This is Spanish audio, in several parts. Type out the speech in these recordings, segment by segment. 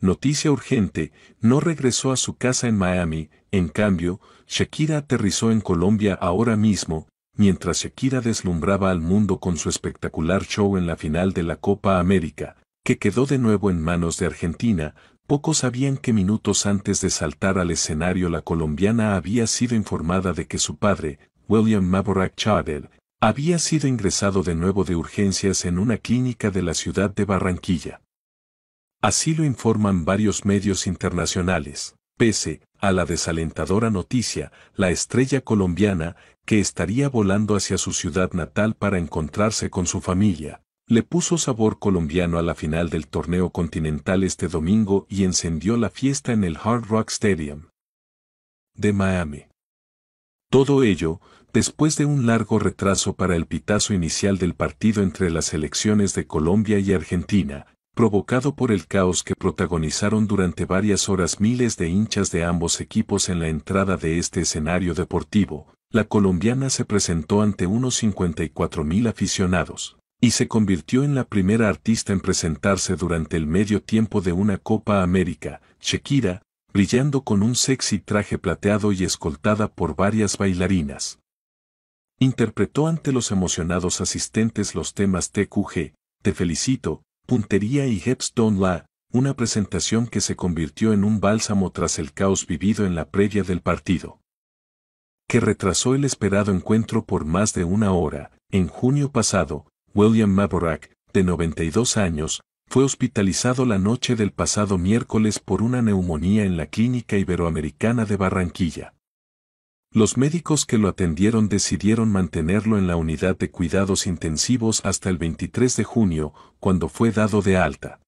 Noticia urgente, no regresó a su casa en Miami, en cambio, Shakira aterrizó en Colombia ahora mismo, mientras Shakira deslumbraba al mundo con su espectacular show en la final de la Copa América, que quedó de nuevo en manos de Argentina, pocos sabían que minutos antes de saltar al escenario la colombiana había sido informada de que su padre, William Mavorak Chadel, había sido ingresado de nuevo de urgencias en una clínica de la ciudad de Barranquilla. Así lo informan varios medios internacionales, pese a la desalentadora noticia, la estrella colombiana, que estaría volando hacia su ciudad natal para encontrarse con su familia, le puso sabor colombiano a la final del torneo continental este domingo y encendió la fiesta en el Hard Rock Stadium de Miami. Todo ello, después de un largo retraso para el pitazo inicial del partido entre las selecciones de Colombia y Argentina, provocado por el caos que protagonizaron durante varias horas miles de hinchas de ambos equipos en la entrada de este escenario deportivo, la colombiana se presentó ante unos 54.000 aficionados, y se convirtió en la primera artista en presentarse durante el medio tiempo de una Copa América, Shakira, brillando con un sexy traje plateado y escoltada por varias bailarinas. Interpretó ante los emocionados asistentes los temas TQG, Te felicito, Puntería y Hepstone La, una presentación que se convirtió en un bálsamo tras el caos vivido en la previa del partido. Que retrasó el esperado encuentro por más de una hora, en junio pasado, William Mavorak, de 92 años, fue hospitalizado la noche del pasado miércoles por una neumonía en la Clínica Iberoamericana de Barranquilla. Los médicos que lo atendieron decidieron mantenerlo en la unidad de cuidados intensivos hasta el 23 de junio, cuando fue dado de alta.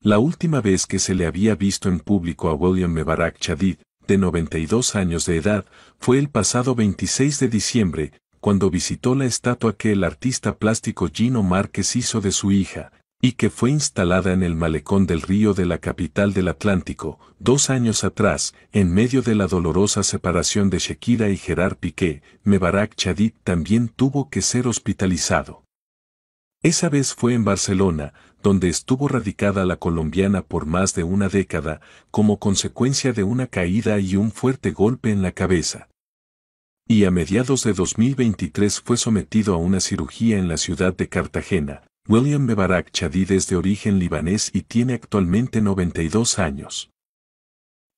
La última vez que se le había visto en público a William Mebarak Chadid, de 92 años de edad, fue el pasado 26 de diciembre, cuando visitó la estatua que el artista plástico Gino Márquez hizo de su hija, y que fue instalada en el malecón del río de la capital del Atlántico, dos años atrás, en medio de la dolorosa separación de Shekida y Gerard Piqué, Mebarak Chadid también tuvo que ser hospitalizado. Esa vez fue en Barcelona, donde estuvo radicada la colombiana por más de una década, como consecuencia de una caída y un fuerte golpe en la cabeza. Y a mediados de 2023 fue sometido a una cirugía en la ciudad de Cartagena, William Bebarak Chadid es de origen libanés y tiene actualmente 92 años.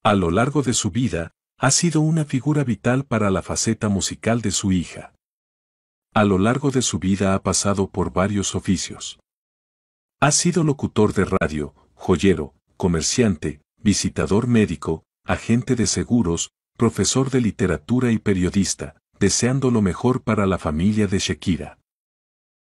A lo largo de su vida, ha sido una figura vital para la faceta musical de su hija. A lo largo de su vida ha pasado por varios oficios. Ha sido locutor de radio, joyero, comerciante, visitador médico, agente de seguros, profesor de literatura y periodista, deseando lo mejor para la familia de Shakira.